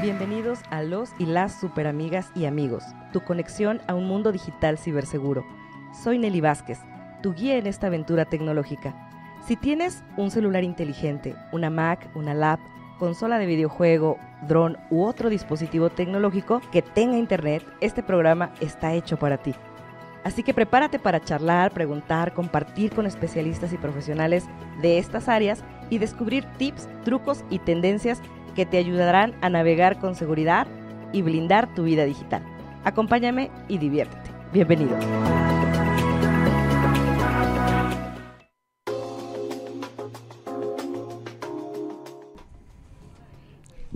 Bienvenidos a los y las superamigas y amigos, tu conexión a un mundo digital ciberseguro. Soy Nelly Vázquez, tu guía en esta aventura tecnológica. Si tienes un celular inteligente, una Mac, una lap, consola de videojuego, dron u otro dispositivo tecnológico que tenga internet, este programa está hecho para ti. Así que prepárate para charlar, preguntar, compartir con especialistas y profesionales de estas áreas y descubrir tips, trucos y tendencias que te ayudarán a navegar con seguridad y blindar tu vida digital. Acompáñame y diviértete. Bienvenido.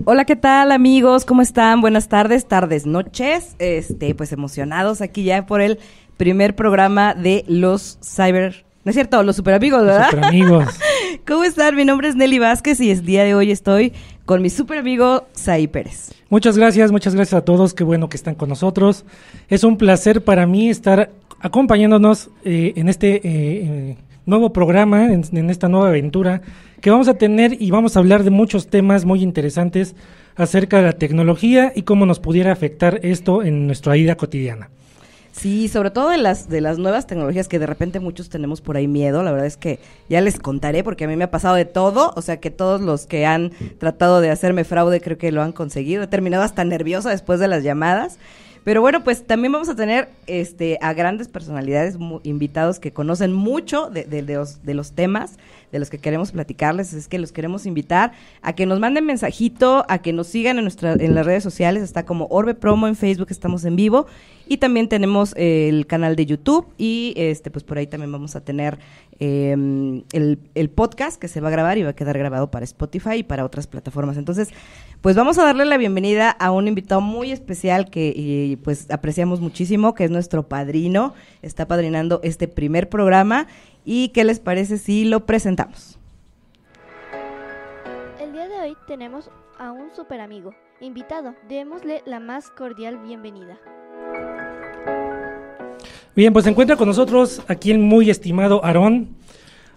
Hola, ¿qué tal amigos? ¿Cómo están? Buenas tardes, tardes, noches. Este, pues emocionados aquí ya por el primer programa de los Cyber ¿No es cierto? Los super amigos, ¿verdad? Los super amigos. ¿Cómo están? Mi nombre es Nelly Vázquez y el día de hoy estoy con mi super amigo Saí Pérez. Muchas gracias, muchas gracias a todos. Qué bueno que están con nosotros. Es un placer para mí estar acompañándonos eh, en este eh, eh, nuevo programa, en esta nueva aventura que vamos a tener y vamos a hablar de muchos temas muy interesantes acerca de la tecnología y cómo nos pudiera afectar esto en nuestra vida cotidiana. Sí, sobre todo de las, de las nuevas tecnologías que de repente muchos tenemos por ahí miedo. La verdad es que ya les contaré porque a mí me ha pasado de todo. O sea que todos los que han tratado de hacerme fraude creo que lo han conseguido. He terminado hasta nerviosa después de las llamadas. Pero bueno, pues también vamos a tener este, a grandes personalidades invitados que conocen mucho de, de, de, los, de los temas de los que queremos platicarles, es que los queremos invitar a que nos manden mensajito, a que nos sigan en, nuestra, en las redes sociales, está como Orbe Promo en Facebook, estamos en vivo, y también tenemos eh, el canal de YouTube y este pues por ahí también vamos a tener em, el, podcast que se va a grabar y va a quedar grabado para Spotify y para otras plataformas. Entonces, pues vamos a darle la bienvenida a un invitado muy especial que pues apreciamos muchísimo, que es nuestro padrino, está padrinando este primer programa ¿Y qué les parece si lo presentamos? El día de hoy tenemos a un super amigo, invitado. Démosle la más cordial bienvenida. Bien, pues se encuentra con nosotros aquí el muy estimado Aarón.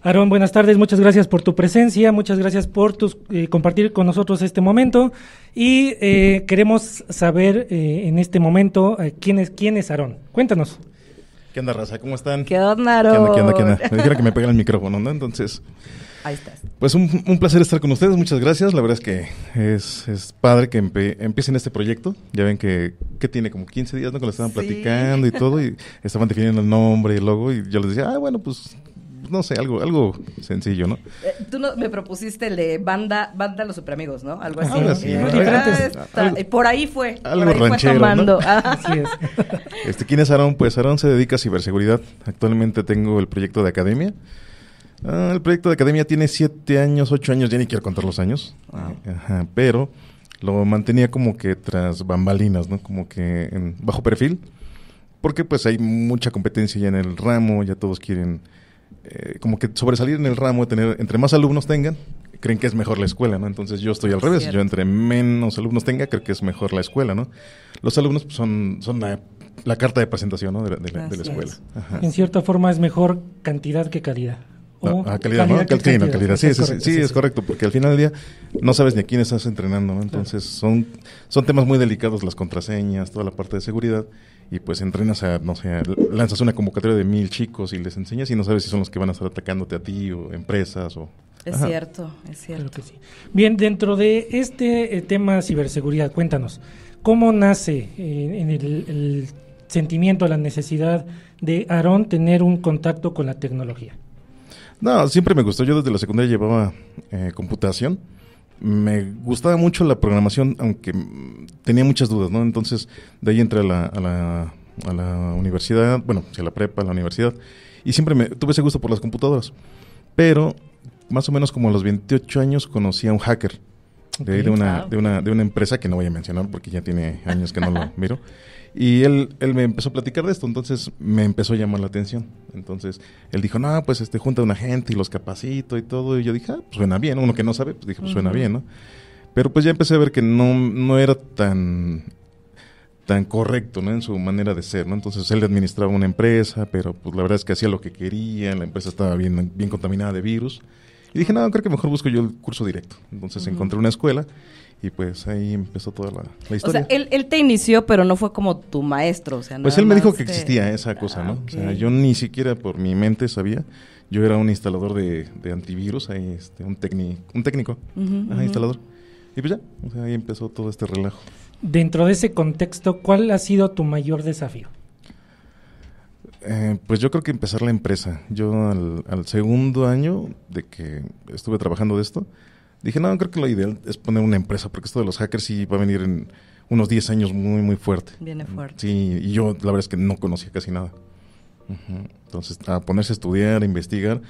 Aarón, buenas tardes, muchas gracias por tu presencia, muchas gracias por tus, eh, compartir con nosotros este momento y eh, queremos saber eh, en este momento quién es quién es Aarón. Cuéntanos. ¿Qué onda, raza? ¿Cómo están? ¿Qué onda, ¿Qué onda, qué onda, Me dijeron que me pegan el micrófono, ¿no? Entonces... Ahí estás. Pues un, placer estar con ustedes, muchas gracias. La verdad es que es, padre que empiecen este proyecto. Ya ven que, tiene como 15 días, ¿no? Que lo estaban platicando y todo, y estaban definiendo el nombre y el logo, y yo les decía, ah, bueno, pues no sé, algo, algo sencillo, ¿no? Eh, tú no, me propusiste el de banda, banda Los Superamigos, ¿no? Algo así. Eh, ah, por ahí fue. Algo ranchero, ah. es. Este, ¿Quién es Aarón? Pues Aarón se dedica a ciberseguridad. Actualmente tengo el proyecto de academia. Ah, el proyecto de academia tiene siete años, ocho años, ya ni quiero contar los años. Ah. pero lo mantenía como que tras bambalinas, ¿no? Como que en bajo perfil. Porque pues hay mucha competencia ya en el ramo, ya todos quieren eh, como que sobresalir en el ramo, de tener, entre más alumnos tengan, creen que es mejor la escuela, ¿no? Entonces yo estoy al revés, yo entre menos alumnos tenga, creo que es mejor la escuela, ¿no? Los alumnos pues, son, son la, carta de presentación ¿no? de, la, escuela. En cierta forma es mejor cantidad que calidad. Ah, calidad, ¿no? Sí, es, correcto, porque al final del día no sabes ni a quién estás entrenando, ¿no? Entonces son, son temas muy delicados, las contraseñas, toda la parte de seguridad, y pues entrenas a, no sé, lanzas una convocatoria de mil chicos y les enseñas y no sabes si son los que van a estar atacándote a ti o empresas o... Es cierto, es cierto. que sí. Bien, dentro de este eh, tema ciberseguridad, cuéntanos, ¿cómo nace eh, en el, sentimiento, la necesidad de Aarón tener un contacto con la tecnología? No, siempre me gustó. Yo desde la secundaria llevaba eh, computación. Me gustaba mucho la programación, aunque tenía muchas dudas, ¿no? Entonces, de ahí entré a la, universidad, bueno, a la prepa, a la universidad, y siempre me, tuve ese gusto por las computadoras. Pero, más o menos como a los 28 años, conocí a un hacker. De, una, empresa que no voy a mencionar porque ya tiene años que no lo miro. Y él, me empezó a platicar de esto, entonces me empezó a llamar la atención. Entonces él dijo, no, pues este, junta a una gente y los capacito y todo. Y yo dije, ah, pues suena bien, uno que no sabe, pues dije, pues suena bien, ¿no? Pero pues ya empecé a ver que no, no era tan tan correcto ¿no? en su manera de ser. ¿no? Entonces él administraba una empresa, pero pues la verdad es que hacía lo que quería, la empresa estaba bien, bien contaminada de virus. Y dije, no, creo que mejor busco yo el curso directo. Entonces encontré una escuela y pues ahí empezó toda la, historia. O sea, él, te inició, pero no fue como tu maestro. sea, pues él me dijo que existía esa cosa, ¿no? Ah, o sea, yo ni siquiera por mi mente sabía. Yo era un instalador de, antivirus, este, un, técnico, un técnico, instalador. Y pues ya, ahí empezó todo este relajo. Dentro de ese contexto, ¿cuál ha sido tu mayor desafío? Eh, pues yo creo que empezar la empresa. Yo al, segundo año de que estuve trabajando de esto, dije, no, creo que lo ideal es poner una empresa, porque esto de los hackers sí va a venir en unos 10 años muy, muy fuerte. Viene mm, fuerte. Sí, y yo la verdad es que no conocía casi nada. Entonces, a ponerse a estudiar, a investigar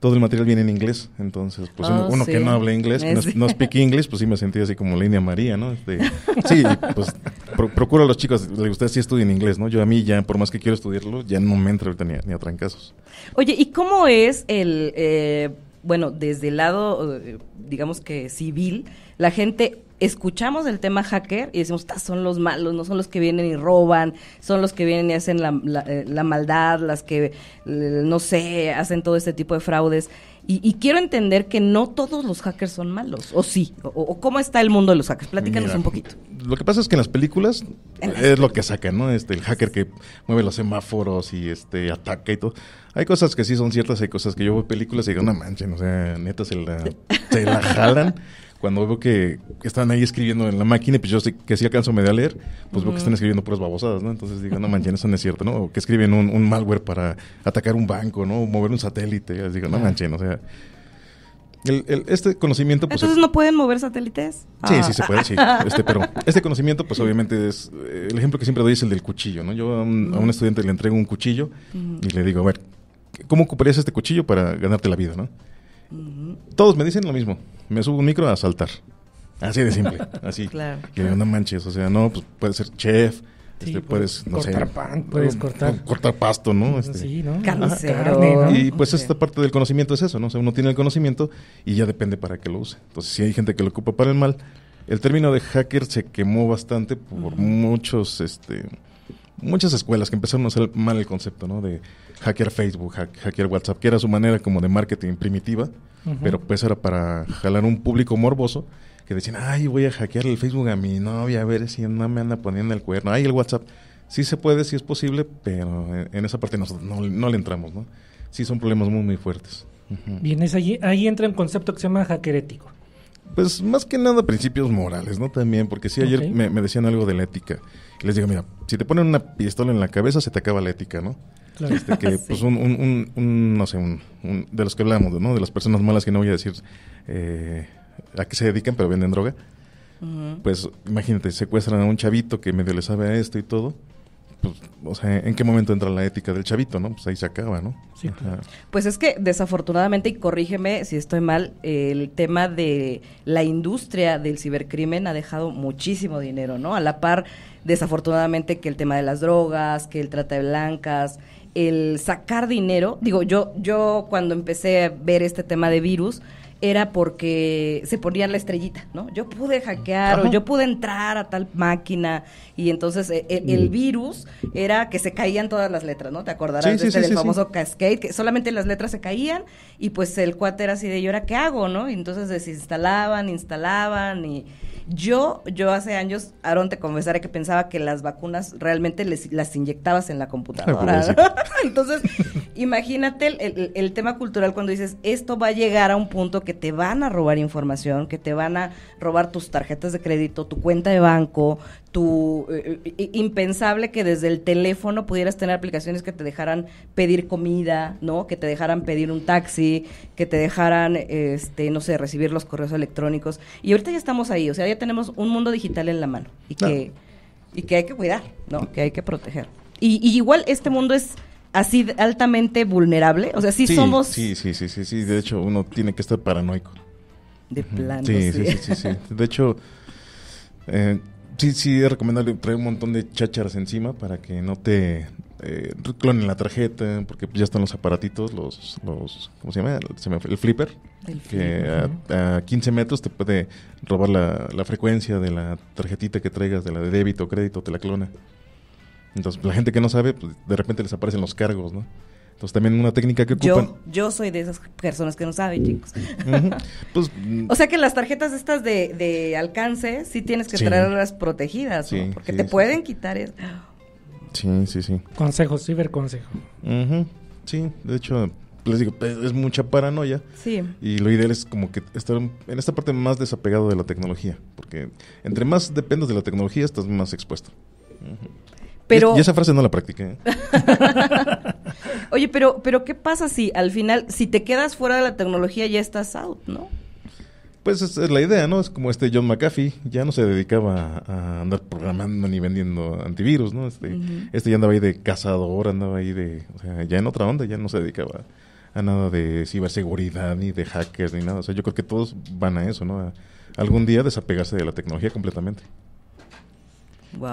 todo el material viene en inglés, entonces, pues oh, uno, que no habla inglés, no, speak inglés, pues sí me sentí así como línea María, ¿no? Este, sí, pues procuro a los chicos, ustedes sí estudien inglés, ¿no? Yo a mí ya, por más que quiero estudiarlo, ya no me entra ahorita ni a, trancazos. Oye, ¿y cómo es el, eh, bueno, desde el lado, eh, digamos que civil, la gente escuchamos el tema hacker y decimos, son los malos, no son los que vienen y roban, son los que vienen y hacen la, eh, maldad, las que, eh, no sé, hacen todo este tipo de fraudes. Y, y, quiero entender que no todos los hackers son malos, o sí, o, cómo está el mundo de los hackers. Platícanos un poquito. Lo que pasa es que en las películas es lo que sacan, ¿no? Este, el hacker que mueve los semáforos y este ataca y todo. Hay cosas que sí son ciertas, hay cosas que yo veo películas y digo, no manchen, o sea, neta se la, se la jalan. cuando veo que están ahí escribiendo en la máquina, pues yo sé que si alcanzo medio a leer, pues veo que están escribiendo puras babosadas, ¿no? Entonces digo, no manchen, eso no es cierto, ¿no? O que escriben un, malware para atacar un banco, ¿no? O mover un satélite. digo, no manchen, o sea. este conocimiento... Pues, Entonces no pueden mover satélites. Sí, ah. sí se puede, sí. Este, pero este conocimiento, pues obviamente es... Eh, el ejemplo que siempre doy es el del cuchillo, ¿no? Yo a un, estudiante le entrego un cuchillo y le digo, a ver, ¿cómo ocuparías este cuchillo para ganarte la vida, no? Todos me dicen lo mismo. Me subo un micro a saltar. Así de simple. así. Claro. Que no manches. O sea, no, pues puedes ser chef. Este, puedes, no cortar pan, puedes cortar. cortar pasto, ¿no? Este, sí, ¿no? Y pues esta parte del conocimiento es eso, ¿no? O sea, uno tiene el conocimiento y ya depende para qué lo use. Entonces, si hay gente que lo ocupa para el mal, el término de hacker se quemó bastante por muchos, este, muchas escuelas que empezaron a hacer mal el concepto, De hackear Facebook, hackear WhatsApp, que era su manera como de marketing primitiva, pero pues era para jalar un público morboso que decían, ay, voy a hackear el Facebook a mi novia, a ver si no me anda poniendo el cuerno, ay, el WhatsApp. Sí se puede, sí es posible, pero en, esa parte nosotros no, le entramos, ¿no? Sí son problemas muy, muy fuertes. Bien, es allí, ahí entra un concepto que se llama hacker ético. Pues más que nada principios morales, ¿no? También, porque sí, ayer me, me decían algo de la ética les digo, mira, si te ponen una pistola en la cabeza se te acaba la ética, ¿no? Este, que pues un, no sé, de los que hablamos, De las personas malas que no voy a decir eh, a qué se dedican, pero venden droga. Pues imagínate, secuestran a un chavito que medio le sabe a esto y todo pues, o sea, ¿en qué momento entra la ética del chavito, no? Pues ahí se acaba, ¿no? Pues es que desafortunadamente, y corrígeme si estoy mal, el tema de la industria del cibercrimen ha dejado muchísimo dinero, ¿no? A la par, desafortunadamente, que el tema de las drogas, que el trata de blancas, el sacar dinero. Digo, yo, yo cuando empecé a ver este tema de virus, era porque se ponía la estrellita, ¿no? Yo pude hackear yo pude entrar a tal máquina y entonces eh, eh, el, mm. virus era que se caían todas las letras, ¿no? Te acordarás este del famoso cascade, que solamente las letras se caían y pues el cuate era así de, ¿y ahora qué hago, no? Y entonces desinstalaban, instalaban y... Yo, yo hace años, Aaron, te confesaré que pensaba que las vacunas realmente les, las inyectabas en la computadora. Entonces, imagínate el, tema cultural cuando dices, esto va a llegar a un punto que te van a robar información, que te van a robar tus tarjetas de crédito, tu cuenta de banco, tu... Eh, eh, impensable que desde el teléfono pudieras tener aplicaciones que te dejaran pedir comida, ¿no? Que te dejaran pedir un taxi, que te dejaran, este, no sé, recibir los correos electrónicos. Y ahorita ya estamos ahí, o sea, ya tenemos un mundo digital en la mano y, que, y que hay que cuidar, ¿no? Que hay que proteger. Y, y igual este mundo es así altamente vulnerable? O sea, sí, somos... Sí, sí, sí, sí, sí, de hecho uno tiene que estar paranoico. De plano. Sí, sí, sí, sí, De hecho, eh, sí, sí, es recomendable traer un montón de chácharas encima para que no te eh, clonen la tarjeta, porque ya están los aparatitos, los, los ¿cómo se llama? El flipper, que a, 15 metros te puede robar la, la frecuencia de la tarjetita que traigas, de la de débito o crédito, te la clona. Entonces, la gente que no sabe, pues, de repente les aparecen los cargos, ¿no? Entonces también una técnica que ocupan. Yo, soy de esas personas que no saben, chicos. pues, o sea que las tarjetas estas de, alcance sí tienes que traerlas protegidas, ¿no? porque te pueden quitar eso. Sí, sí, sí. Consejo, ciberconsejo. Sí, de hecho, les digo, es mucha paranoia. Sí. Y lo ideal es como que estar en esta parte más desapegado de la tecnología, porque entre más dependas de la tecnología, estás más expuesto. Y esa frase no la practiqué. ¿eh? Oye, pero, pero ¿qué pasa si al final, si te quedas fuera de la tecnología, ya estás out, ¿no? Pues es la idea, ¿no? Es como este John McAfee, ya no se dedicaba a andar programando ni vendiendo antivirus, ¿no? Este, este, ya andaba ahí de cazador, andaba ahí de... O sea, ya en otra onda, ya no se dedicaba a nada de ciberseguridad, ni de hackers, ni nada. O sea, yo creo que todos van a eso, ¿no? algún día desapegarse de la tecnología completamente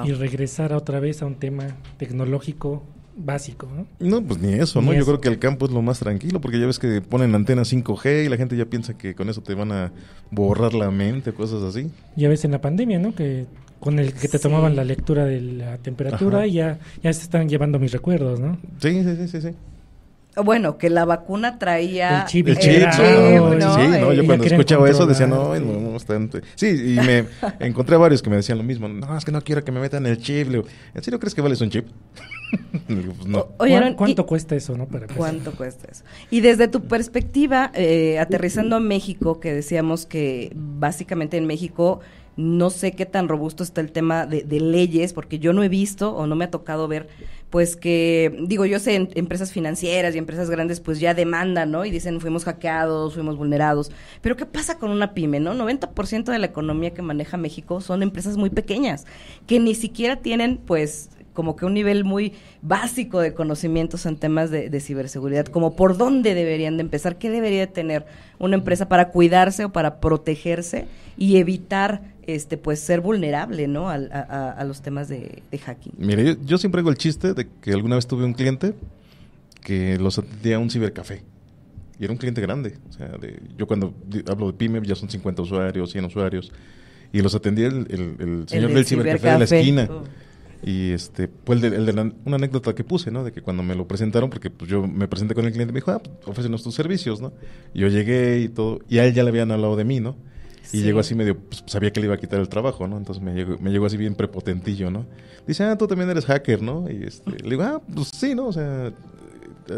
y regresar otra vez a un tema tecnológico básico. No, no pues ni eso, ¿no? Yo creo que el campo es lo más tranquilo, porque ya ves que ponen antena 5G y la gente ya piensa que con eso te van a borrar la mente, cosas así. Ya ves en la pandemia, ¿no? Que con el que te tomaban la lectura de la temperatura ya, ya se están llevando mis recuerdos, ¿no? sí, sí, sí. sí bueno, que la vacuna traía el chip, el chip, Sí, yo cuando escuchaba eso decía, no, no, no, Sí, y me encontré varios que me decían lo mismo, no, es que no quiero que me metan el chip. Le digo, ¿en serio crees que vales un chip? pues no. ¿Cuánto cuesta eso, no? ¿Cuánto cuesta eso? Y desde tu perspectiva, eh, aterrizando a México, que decíamos que básicamente en México no sé qué tan robusto está el tema de, leyes, porque yo no he visto o no me ha tocado ver pues que, digo, yo sé, empresas financieras y empresas grandes, pues ya demandan, ¿no? Y dicen, fuimos hackeados, fuimos vulnerados. Pero ¿qué pasa con una pyme, no? 90% de la economía que maneja México son empresas muy pequeñas, que ni siquiera tienen, pues, como que un nivel muy básico de conocimientos en temas de, ciberseguridad, como por dónde deberían de empezar, qué debería de tener una empresa para cuidarse o para protegerse y evitar este, pues ser vulnerable, ¿no? A, los temas de, hacking. Mire, yo, siempre hago el chiste de que alguna vez tuve un cliente que los atendía a un cibercafé. Y era un cliente grande. O sea, yo cuando hablo de PyME ya son 50 usuarios, 100 usuarios. Y los atendía el, el, señor del cibercafé, de la esquina. Oh. Y este, pues el de, una anécdota que puse, ¿no? De que cuando me lo presentaron, porque pues, yo me presenté con el cliente, me dijo, ah, pues, tus servicios, ¿no? yo llegué y todo, y a él ya le habían hablado de mí, ¿no? Y llegó así medio, pues, sabía que le iba a quitar el trabajo, ¿no? Entonces me llegó, me llegó así bien prepotentillo, ¿no? Dice, ah, tú también eres hacker, ¿no? Y este, le digo, ah, pues sí, ¿no? O sea,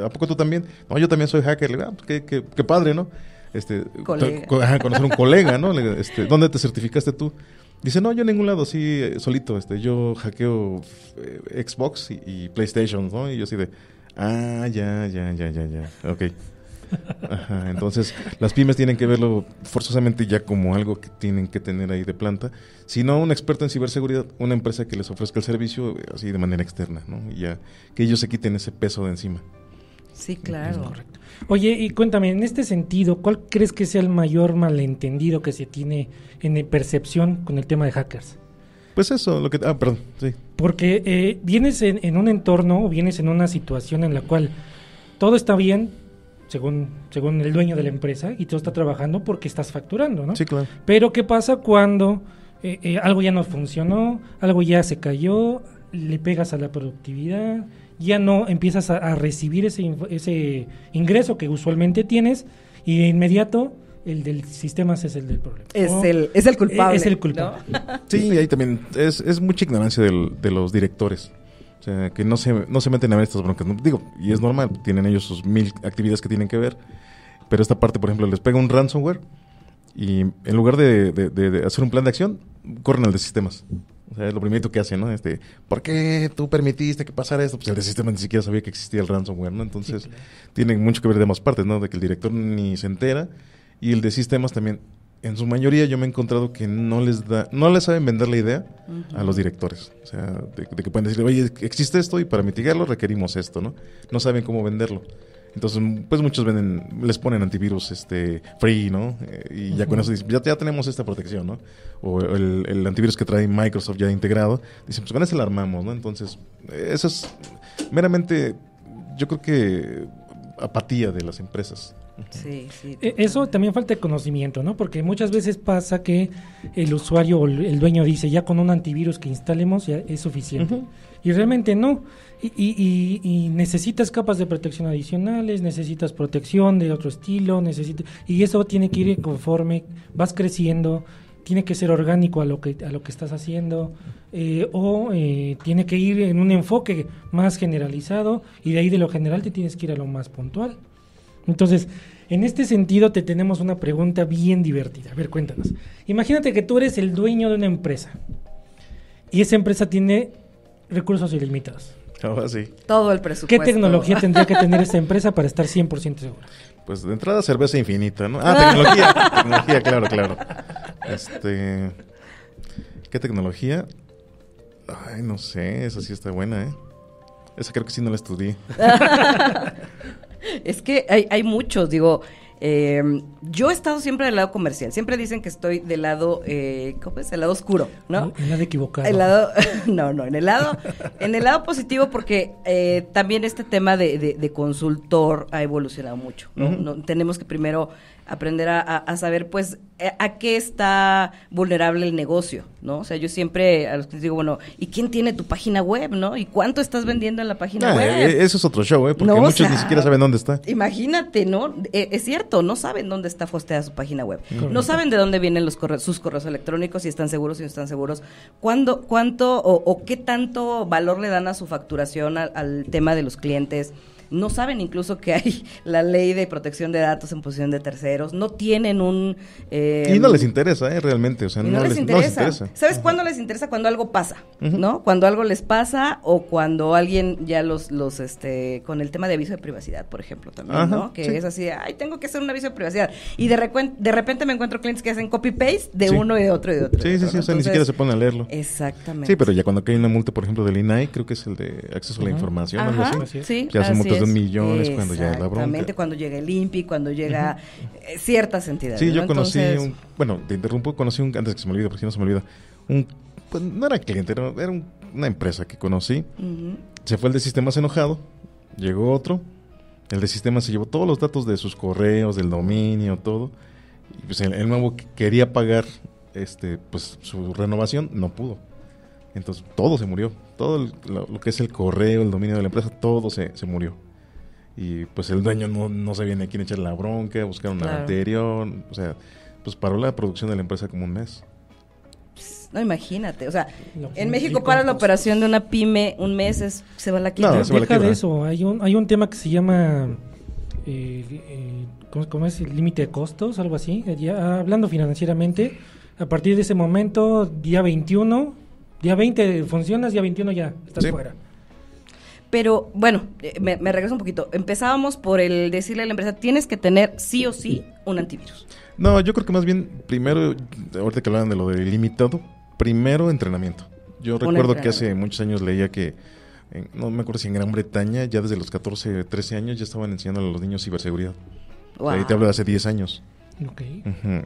¿a poco tú también? No, yo también soy hacker. Le digo, ah, pues qué, padre, ¿no? Este, a conocer un colega, ¿no? este, ¿Dónde te certificaste tú? Dice, no, yo en ningún lado, sí, eh, solito, este, yo hackeo eh, Xbox y, PlayStation, ¿no? Y yo así de, ah, ya, ya, ya, ya, ya, ok entonces, las pymes tienen que verlo forzosamente ya como algo que tienen que tener ahí de planta. sino un experto en ciberseguridad, una empresa que les ofrezca el servicio eh, así de manera externa, ¿no? Y ya que ellos se quiten ese peso de encima. Sí, claro. Correcto. Oye, y cuéntame, en este sentido, ¿cuál crees que sea el mayor malentendido que se tiene en percepción con el tema de hackers? Pues eso, lo que... Ah, perdón, sí. Porque eh, vienes en, en, un entorno o vienes en una situación en la cual todo está bien, según, según el dueño de la empresa, y todo está trabajando porque estás facturando, ¿no? Sí, claro. Pero ¿qué pasa cuando eh, eh, algo ya no funcionó, algo ya se cayó, le pegas a la productividad, ya no empiezas a, recibir ese, ese ingreso que usualmente tienes y de inmediato el del sistema es el del problema. Es, el, es el culpable. Es el culpable. Sí, y ahí también es, es mucha ignorancia de los directores que no se, no se meten a ver estas broncas. Digo, y es normal, tienen ellos sus mil actividades que tienen que ver. Pero esta parte, por ejemplo, les pega un ransomware y en lugar de, hacer un plan de acción, corren al de sistemas. O sea, es lo primero que hacen, ¿no? Este, ¿por qué tú permitiste que pasara esto? Pues el de sistemas ni siquiera sabía que existía el ransomware, ¿no? Entonces, tienen tiene mucho que ver de más partes, ¿no? De que el director ni se entera y el de sistemas también en su mayoría yo me he encontrado que no les da, no les saben vender la idea a los directores. O sea, de, que pueden decir, oye, existe esto y para mitigarlo requerimos esto, ¿no? No saben cómo venderlo. Entonces, pues muchos venden, les ponen antivirus este free, ¿no? Eh, y ya con eso dicen, ya, tenemos esta protección, ¿no? O el, antivirus que trae Microsoft ya integrado, dicen, pues con eso lo armamos, ¿no? Entonces, eso es meramente, yo creo que apatía de las empresas. E, eso también falta de conocimiento, ¿no? Porque muchas veces pasa que el usuario o el dueño dice, ya con un antivirus que instalemos ya es suficiente. Y realmente no. Y, necesitas capas de protección adicionales, necesitas protección de otro estilo, necesitas... Y eso tiene que ir conforme vas creciendo, tiene que ser orgánico a lo que, a lo que estás haciendo. Eh, o eh, tiene que ir en un enfoque más generalizado y de ahí de lo general te tienes que ir a lo más puntual. Entonces, en este sentido te tenemos una pregunta bien divertida. A ver, cuéntanos. Imagínate que tú eres el dueño de una empresa y esa empresa tiene recursos ilimitados. Ahora oh, sí. Todo el presupuesto. ¿Qué tecnología tendría que tener esa empresa para estar 100% segura? Pues de entrada cerveza infinita, ¿no? Ah, tecnología. tecnología, claro, claro. Este ¿Qué tecnología? Ay, no sé, esa sí está buena, ¿eh? Esa creo que sí no la estudié. es que hay, muchos, digo, eh, yo he estado siempre del lado comercial. Siempre dicen que estoy del lado, eh, ¿cómo es? El lado oscuro, ¿no? El lado equivocado. lado, no, no, en el lado, en el lado positivo porque eh, también este tema de, consultor ha evolucionado mucho. ¿no? no, tenemos que primero aprender a, saber pues eh, a qué está vulnerable el negocio, ¿no? O sea, yo siempre a los les digo, bueno, ¿y quién tiene tu página web, no? ¿Y cuánto estás vendiendo en la página ah, web? Eh, eso es otro show, ¿eh? Porque muchos ni siquiera saben dónde está. Imagínate, ¿no? Eh, es cierto, no saben dónde está fosteada su página web. Mm. No saben de dónde vienen los correos, sus correos electrónicos, si están seguros, y no están seguros. ¿Cuándo, ¿Cuánto o, qué tanto valor le dan a su facturación, al tema de los clientes? no saben incluso que hay la ley de protección de datos en posición de terceros, no tienen un... Eh, y no les interesa, eh, realmente, o sea, no, les, interesa. no, les, interesa. ¿Sabes cuándo les interesa? Cuando algo pasa, ¿no? Cuando algo les pasa o cuando alguien ya los, los, este, con el tema de aviso de privacidad, por ejemplo, también, ¿no? Que es así, ay, tengo que hacer un aviso de privacidad. Y de, de repente me encuentro clientes que hacen copy-paste de uno y de otro y de otro. Sí, sí, sí, o sea, ni siquiera se ponen a leerlo. Exactamente. Sí, pero ya cuando cae una multa, por ejemplo, del INAI, creo que es el de acceso a la información, Ajá, así. Sí, ya millones cuando ya la bronca. Exactamente, cuando llega el INPI, cuando llega eh, ciertas entidades. Sí, yo conocí bueno, te interrumpo, conocí antes que se me olvide, porque si no se me olvida, un, pues, no era cliente, era, una empresa que conocí, se fue el de sistemas enojado, llegó otro, el de sistemas se llevó todos los datos de sus correos, del dominio, todo, y pues el, nuevo que quería pagar este, pues su renovación, no pudo. Entonces todo se murió. Todo lo, lo, que es el correo, el dominio de la empresa, todo se, se murió y pues el dueño no, no viene aquí a echar la bronca, Buscar una claro. anterior, o sea, pues paró la producción de la empresa como un mes. Pues, no, imagínate, o sea, en México para la operación de una pyme un mes, es, se va la quita De eso, hay un, hay un tema que se llama, eh, eh, ¿cómo, es? El límite de costos, algo así, eh, ya, hablando financieramente, a partir de ese momento, día 21, día 20 funcionas, día 21 ya estás fuera. Pero bueno, eh, me, regreso un poquito. Empezábamos por el decirle a la empresa, tienes que tener sí o sí un antivirus. No, yo creo que más bien, primero, ahorita que hablan de lo de limitado, primero entrenamiento. Yo recuerdo que hace muchos años leía que, no me acuerdo si en Gran Bretaña, ya desde los 14, 13 años ya estaban enseñando a los niños ciberseguridad. te hablo de hace 10 años.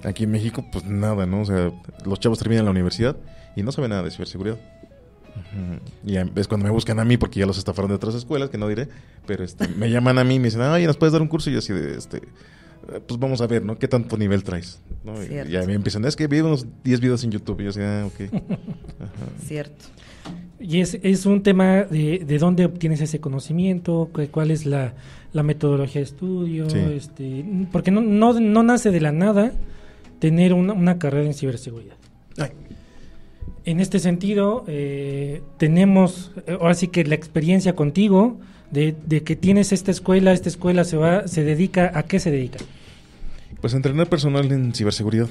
Aquí en México, pues nada, ¿no? O sea, los chavos terminan la universidad y no saben nada de ciberseguridad. Y es cuando me buscan a mí, porque ya los estafaron de otras escuelas, que no diré, pero este, me llaman a mí y me dicen, ay, ¿nos puedes dar un curso? Y yo así de, este, eh, pues vamos a ver, ¿no? ¿Qué tanto nivel traes? Y ya me empiezan, es que vi unos 10 videos en YouTube. Y yo así, ah, ok. Cierto. Y es, es un tema de, de, dónde obtienes ese conocimiento, cuál es la, metodología de estudio, este, porque no, no, nace de la nada tener una, una carrera en ciberseguridad. Ay, en este sentido, eh, tenemos eh, ahora sí que la experiencia contigo de, que tienes esta escuela, esta escuela se va, se dedica, ¿a qué se dedica? Pues entrenar personal en ciberseguridad.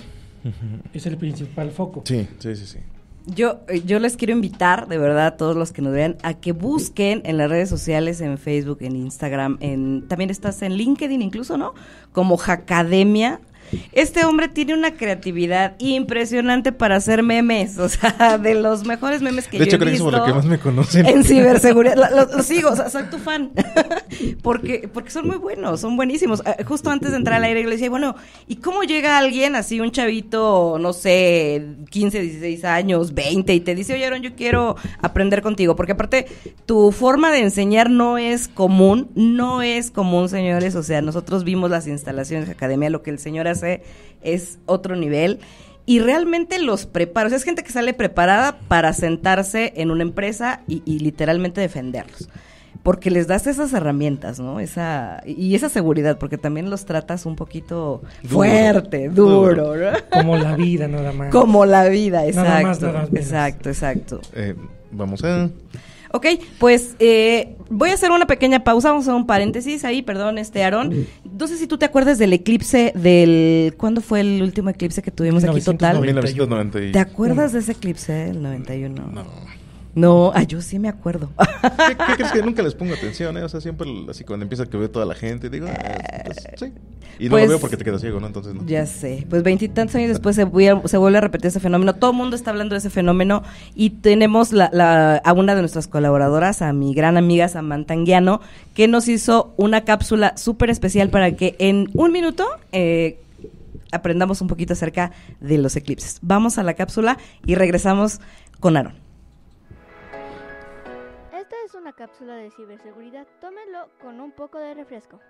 Es el principal foco. Sí, sí, sí, sí. Yo, eh, yo les quiero invitar, de verdad, a todos los que nos vean, a que busquen en las redes sociales, en Facebook, en Instagram, en también estás en LinkedIn incluso, ¿no? Como Jacademia este hombre tiene una creatividad impresionante para hacer memes, o sea, de los mejores memes que he visto. De hecho, creo que es que más me conocen. En ciberseguridad, los lo sigo, o sea, soy tu fan, porque, porque son muy buenos, son buenísimos. Ah, justo antes de entrar al aire, yo le decía, bueno, ¿y cómo llega alguien así, un chavito, no sé, 15, 16 años, 20, y te dice, oye, Aaron, yo quiero aprender contigo? Porque aparte, tu forma de enseñar no es común, no es común, señores, o sea, nosotros vimos las instalaciones de academia, lo que el señor es otro nivel. Y realmente los preparo. es gente que sale preparada para sentarse en una empresa y, literalmente defenderlos porque les das esas herramientas, ¿no? Esa y esa seguridad, porque también los tratas un poquito fuerte, duro, Como la vida, nada más. Como la vida, exacto, exacto, exacto. Eh, vamos a Ok, pues eh, voy a hacer una pequeña pausa, vamos a hacer un paréntesis ahí, perdón, este Aarón. Mm. No sé si tú te acuerdas del eclipse del... ¿Cuándo fue el último eclipse que tuvimos aquí total? ¿Te acuerdas de ese eclipse del 91? No. No, ah, yo sí me acuerdo. ¿Qué, crees que nunca les pongo atención? Eh? O sea, siempre así cuando empieza que veo toda la gente, digo, ah, pues, eh, sí. Y no lo pues, veo porque te quedas ciego, ¿no? Entonces, Ya sé. Pues veintitantos años después se, vuelve a repetir ese fenómeno. Todo el mundo está hablando de ese fenómeno y tenemos a una de nuestras colaboradoras, a mi gran amiga Samantha que nos hizo una cápsula súper especial para que en un minuto... Eh, aprendamos un poquito acerca de los eclipses. Vamos a la cápsula y regresamos con Aaron cápsula de ciberseguridad, tómelo con un poco de refresco.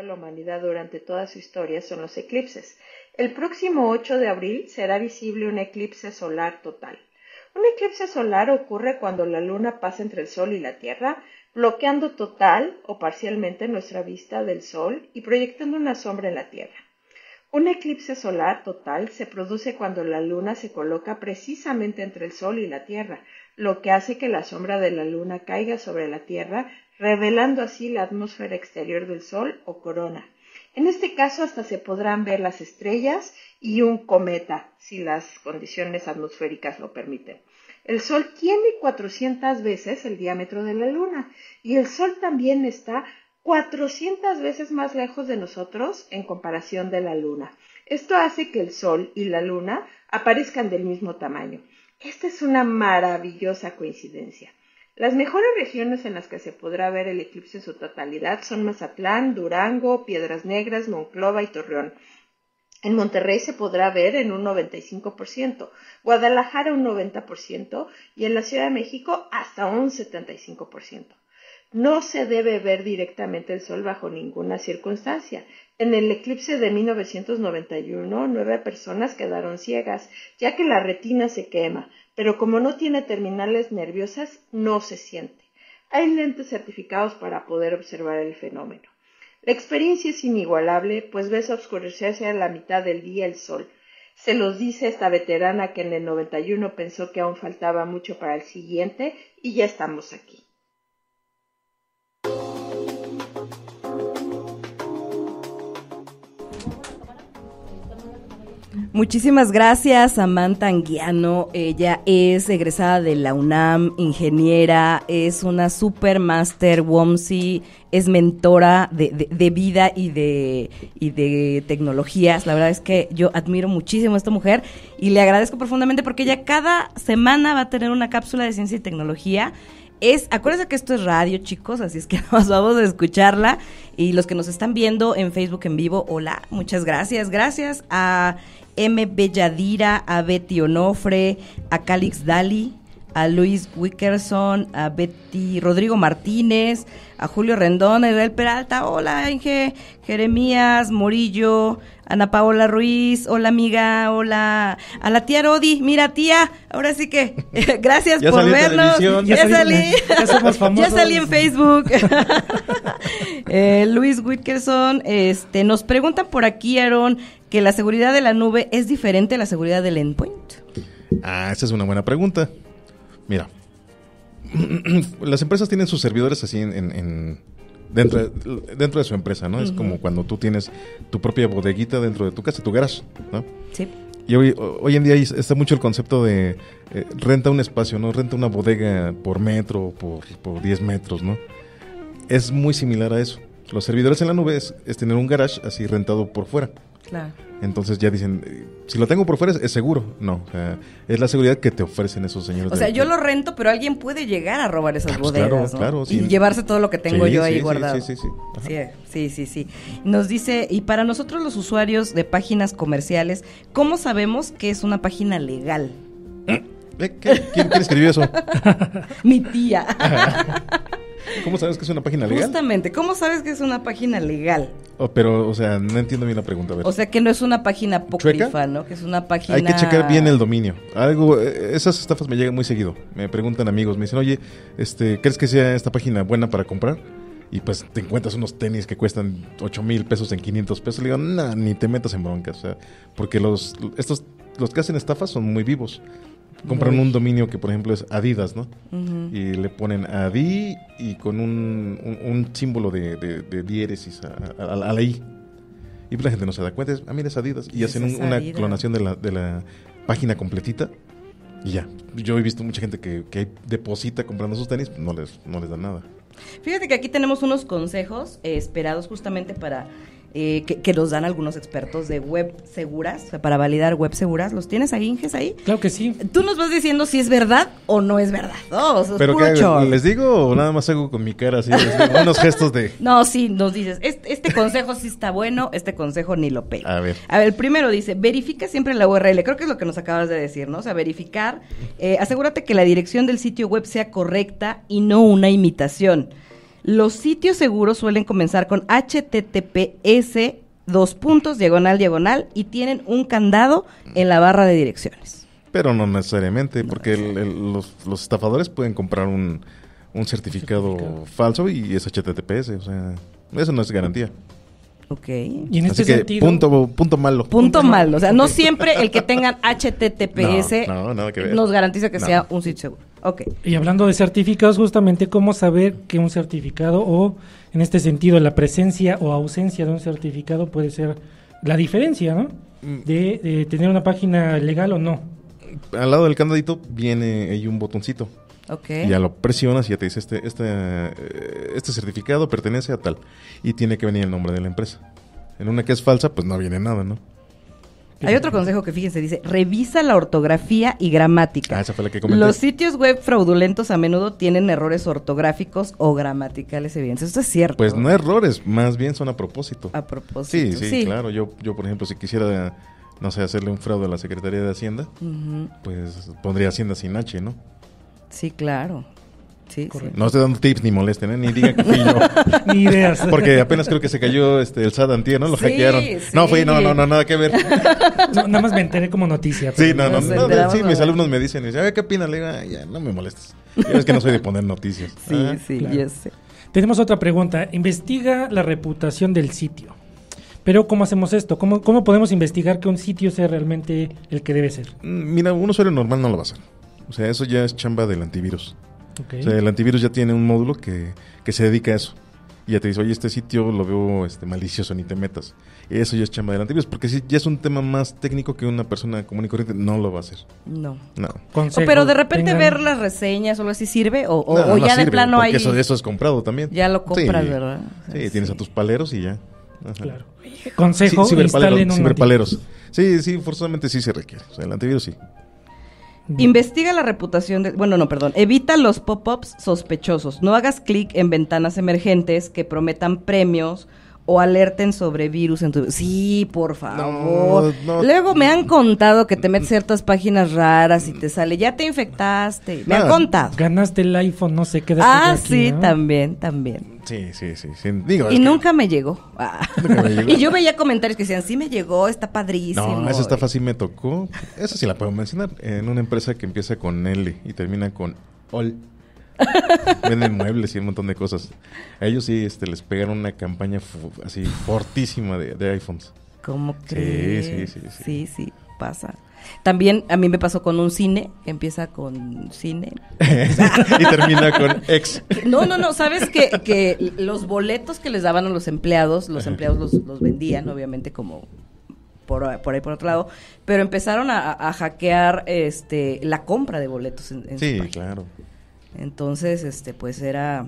la humanidad durante toda su historia son los eclipses. El próximo 8 de abril será visible un eclipse solar total. Un eclipse solar ocurre cuando la luna pasa entre el sol y la tierra, bloqueando total o parcialmente nuestra vista del sol y proyectando una sombra en la tierra. Un eclipse solar total se produce cuando la luna se coloca precisamente entre el sol y la tierra, lo que hace que la sombra de la luna caiga sobre la tierra revelando así la atmósfera exterior del Sol o corona. En este caso hasta se podrán ver las estrellas y un cometa, si las condiciones atmosféricas lo permiten. El Sol tiene 400 veces el diámetro de la Luna y el Sol también está 400 veces más lejos de nosotros en comparación de la Luna. Esto hace que el Sol y la Luna aparezcan del mismo tamaño. Esta es una maravillosa coincidencia. Las mejores regiones en las que se podrá ver el eclipse en su totalidad son Mazatlán, Durango, Piedras Negras, Monclova y Torreón. En Monterrey se podrá ver en un 95%, Guadalajara un 90% y en la Ciudad de México hasta un 75%. No se debe ver directamente el sol bajo ninguna circunstancia, en el eclipse de 1991, nueve personas quedaron ciegas, ya que la retina se quema, pero como no tiene terminales nerviosas, no se siente. Hay lentes certificados para poder observar el fenómeno. La experiencia es inigualable, pues ves oscurecerse a la mitad del día el sol. Se los dice esta veterana que en el 91 pensó que aún faltaba mucho para el siguiente y ya estamos aquí. Muchísimas gracias, Samantha Anguiano. Ella es egresada de la UNAM, ingeniera, es una super master WOMSI, es mentora de, de, vida y de, y de tecnologías. La verdad es que yo admiro muchísimo a esta mujer y le agradezco profundamente porque ella cada semana va a tener una cápsula de ciencia y tecnología es, acuérdense que esto es radio, chicos, así es que nos vamos a escucharla. Y los que nos están viendo en Facebook en vivo, hola, muchas gracias. Gracias a M. Belladira, a Betty Onofre, a Calix Dali, a Luis Wickerson, a Betty Rodrigo Martínez, a Julio Rendón, a Israel Peralta, hola Inge, Jeremías, Morillo, Ana Paola Ruiz, hola amiga, hola a la tía Rodi, mira tía, ahora sí que gracias por vernos. Ya, salí, ya, salí en Facebook. Eh, Luis Wickerson, este, nos preguntan por aquí, Aaron, que la seguridad de la nube es diferente a la seguridad del endpoint. Ah, esa es una buena pregunta. Mira, las empresas tienen sus servidores así en, dentro, dentro de su empresa, ¿no? Es como cuando tú tienes tu propia bodeguita dentro de tu casa, tu garage, ¿no? Sí. Y hoy, en día está mucho el concepto de eh, renta un espacio, ¿no? Renta una bodega por metro, por, por 10 metros, ¿no? Es muy similar a eso. Los servidores en la nube es, es tener un garage así rentado por fuera. Claro. Entonces ya dicen, eh, si lo tengo por fuera es, seguro. No, es la seguridad que te ofrecen esos señores. O sea, yo lo rento, pero alguien puede llegar a robar esas ah, pues bodegas. Y llevarse todo lo que tengo yo ahí guardado. Sí, sí, sí. Nos dice, y para nosotros los usuarios de páginas comerciales, ¿cómo sabemos que es una página legal? ¿Eh? ¿Quién escribió eso? Mi tía. ¿Cómo sabes que es una página legal? Justamente, ¿cómo sabes que es una página legal? Oh, pero, o sea, no entiendo bien la pregunta. O sea, que no es una página apócrifa, ¿no? Que es una página... Hay que checar bien el dominio. Algo, eh, esas estafas me llegan muy seguido. Me preguntan amigos, me dicen, oye, este, ¿crees que sea esta página buena para comprar? y pues te encuentras unos tenis que cuestan 8 mil pesos en 500 pesos. Le digo, nah, ni te metas en broncas. O sea, porque los, estos, los que hacen estafas son muy vivos. Compran un dominio que, por ejemplo, es Adidas, ¿no? Y le ponen Adi y con un, símbolo de, diéresis a, la I. Y pues la gente no se da cuenta, es, ah, mira, Adidas. Y pues hacen una clonación de la, página completita. Y ya, yo he visto mucha gente que, deposita comprando sus tenis, pues no les, no les dan nada. Fíjate que aquí tenemos unos consejos eh, esperados justamente para eh, que, que, nos dan algunos expertos de web seguras, para validar web seguras. ¿Los tienes ahí, Inges, ahí? Claro que sí. Tú nos vas diciendo si es verdad o no es verdad. Oh, ¿Pero qué les digo o nada más hago con mi cara así? unos gestos de... No, sí, nos dices, este, este, consejo sí está bueno, este consejo ni lo pego A ver. A ver, el primero dice, verifica siempre la URL. Creo que es lo que nos acabas de decir, ¿no? O sea, verificar. Eh, asegúrate que la dirección del sitio web sea correcta y no una imitación. Los sitios seguros suelen comenzar con HTTPS, dos puntos, diagonal, diagonal, y tienen un candado en la barra de direcciones. Pero no necesariamente, porque los, estafadores pueden comprar un, certificado, certificado, falso y es HTTPS, o sea, eso no es garantía. Ok. Y en este sentido. Punto, punto malo. Punto malo. O sea, no siempre el que tengan HTTPS nos garantiza que sea un sitio seguro. Ok. Y hablando de certificados, justamente, ¿cómo saber que un certificado o, en este sentido, la presencia o ausencia de un certificado puede ser la diferencia, ¿no? Mm. De, de eh, tener una página legal o no. Al lado del candadito viene ahí un botoncito ya lo presionas y ya te dice, este, este, eh, este certificado pertenece a tal. Y tiene que venir el nombre de la empresa. En una que es falsa, pues no viene nada, ¿no? Hay otro consejo que fíjense, dice, revisa la ortografía y gramática. Ah, esa fue la que comenté. Los sitios web fraudulentos a menudo tienen errores ortográficos o gramaticales evidentes. Esto es cierto. Pues no errores, más bien son a propósito. A propósito. Sí, sí, claro. Yo, yo, por ejemplo, si quisiera, no sé, hacerle un fraude a la Secretaría de Hacienda, pues pondría Hacienda sin H, ¿no? Sí, claro. No estoy dando tips ni molesten, ¿eh? ni digan que fui yo. ni ideas. Porque apenas creo que se cayó este, el SAT antier, ¿no? Lo hackearon. No, fui, no, no, no, nada que ver. nada más me enteré como noticia. Sí, no, no, sí, mis alumnos me dicen, ¿qué opinas? Le ya, no me molestes. Ya ves que no soy de poner noticias. sí, ah, sí, claro. Tenemos otra pregunta. Investiga la reputación del sitio. Pero ¿cómo hacemos esto? ¿Cómo, ¿Cómo podemos investigar que un sitio sea realmente el que debe ser? Mm, mira, un usuario normal no lo va a hacer. O sea, eso ya es chamba del antivirus. O sea, el antivirus ya tiene un módulo que, que, se dedica a eso. Y ya te dice, oye, este sitio lo veo este, malicioso, ni te metas. Eso ya es chamba del antivirus, porque si ya es un tema más técnico que una persona común y corriente no lo va a hacer. No. No. pero de repente ver las reseñas o así sirve, o, ya de plano hay. Eso, eso es comprado también. Ya lo compras, ¿verdad? sí, tienes a tus paleros y ya. Claro. Consejo, sí, ciberpaleros. Sí, sí, forzosamente sí se requiere. O sea, el antivirus sí. Investiga la reputación de... Bueno, no, perdón. Evita los pop-ups sospechosos. No hagas clic en ventanas emergentes que prometan premios o alerten sobre virus en tu... Sí, por favor. Luego me han contado que te metes ciertas páginas raras y te sale, ya te infectaste. Me han contado. Ganaste el iPhone, no sé qué. Ah, sí, también, también. Sí, sí, sí. y nunca, me llegó. Ah. y yo veía comentarios que decían, sí me llegó, está padrísimo. No, esa estafa sí me tocó. Esa sí la puedo mencionar. En una empresa que empieza con L y termina con Venden muebles y un montón de cosas. A ellos sí este, les pegaron una campaña así fortísima de, iPhones. ¿Cómo crees? Sí, sí, sí, sí. Sí, pasa. También a mí me pasó con un cine, que empieza con cine. y termina con ex. No, no, no, sabes que, los boletos que les daban a los empleados, los empleados los, vendían, obviamente, como por, ahí por otro lado, pero empezaron a, hackear este la compra de boletos en, Sí, claro. Entonces, este, pues era